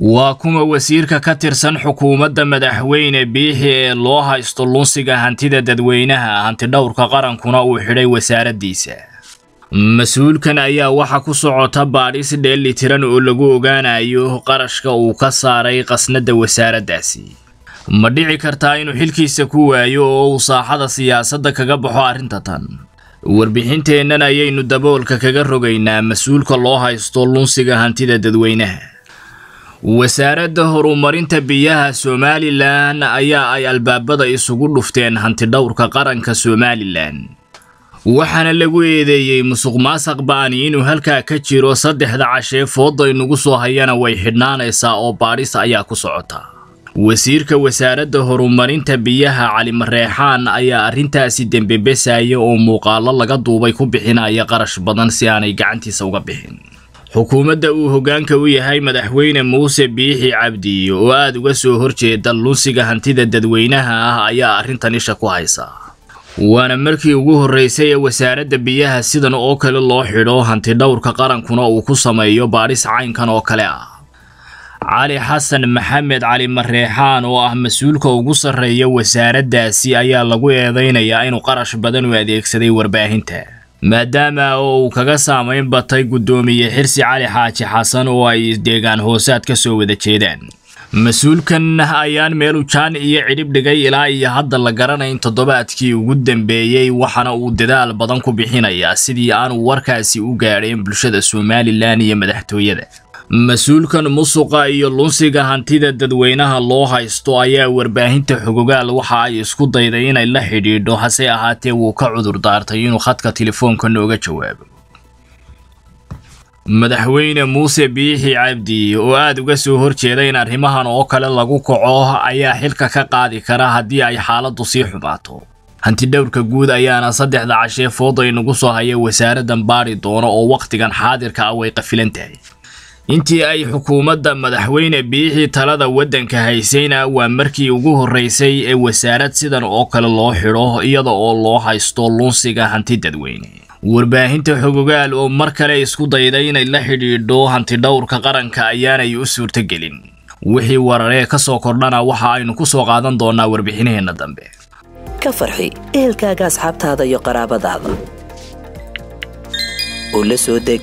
waa kuma wasiirka ka tirsan xukuumadda madaxweyne biixi ee loo haysto lunsiga hantida dadweynaha hantidhowrka qarankuna uu xidhay wasaaraddiisa mas-uulkan ayaa waxa ku socota baadhis dheeli tiran oo lagu ogaanayo qarashka uu ka saaray qasnadda wasaaraddaasi ma dhici kartaa inuu xilkiisa ku waayo oo uu saaxada siyaasadda kaga baxo arrinta tan warbixinteennan ayaynu daboolka kaga rogaynaa mas-uulka loo haysto lunsiga hantida dadweynaha wasaaradda horumarinta biyaha somalilan ayaa ay albaabada isugu dhufteen hantidhowrka qaranka somalilan waxaana lagu eedeeyey musuq maasaq ba'ani inuu halkaa ka jiro saddexda cashee foodda inugu soo hayana way xidhnaanaysaa oo baadhis ayaa ku socota wasiirka wasaaradda horumarinta biyaha cali mareexaan ayaa arrintaasi dembebesaaya oo muuqaallo laga duubay ku bixinaya qarash badan si aanay gacantiisa uga bixin xukuumadda uu hoggaanka u yahay madaxweyne muuse biixi cabdi oo aada uga soo horjeeda lunsiga hantida dadweynaha ah ayaa arrintan isha ku haysa waana markii ugu horraysay ee wasaaradda biyaha sidan oo kale loo xidho hanti dhowrka qarankuna uu ku sameeyo baadhis caynkan oo kale ah cali xasan maxamed cali mareexaan oo ah mas-uulka ugu sarreeya wasaaraddaasi ayaa lagu eedaynayaa inuu qarash badan u adeegsaday warbaahinta maadaama uu kaga saamayn batay guddoomiye xirsi cali xaaji xasan oo ay deegaan hoosaad ka soo wada jeedaan mas-uulkan ah ayaan meelu jaan iyo cidhib dhigay ilaa iyo hadda la garanayn toddobaadkii ugu dambeeyey waxaana uu dadaal badan ku bixinayaa sidii aanu warkaasi u gaadhayn bulshada somalilan iyo madaxtooyada mas-uulkan musuqa iyo lunsiga hantida dadweynaha loo haysto ayaa warbaahinta xogogaal waxa ay isku dayday inay la xidhiidho hase ahaatee wuu ka cudur daartay inuu khadka telefoonkan oga jawaabo madaxweyne muuse biixi cabdi oo aada uga soo horjeeda in arrimahan oo kale lagu kaco ayaa xilka ka qaadi kara haddii ay xaaladdu sii xumaato hanti dhowrka guud ayaana saddexda cashee food ay nagu soo haya wasaaraddan baari doono oo wakhtigan xaadirka ah way qafilan tahay intii ay xukuumadda madaxweyne biixii talada waddanka haysayna waa markii ugu horreysay ee wasaarad sidan oo kale loo xidho iyada oo loo haysto luunsiga hanti dadweyne warbaahinta xogogaal oo mar kale isku dayday inay la xidhiidho hantidhowrka qaranka ayaanay u suurtagelin wixii wararee ka soo kordhana waxa aynu ku soo qaadan doonaa warbixinaheenna dambe ka farxi ehelkaaga asxaabtaada iyo qaraabadaada oo la soo deg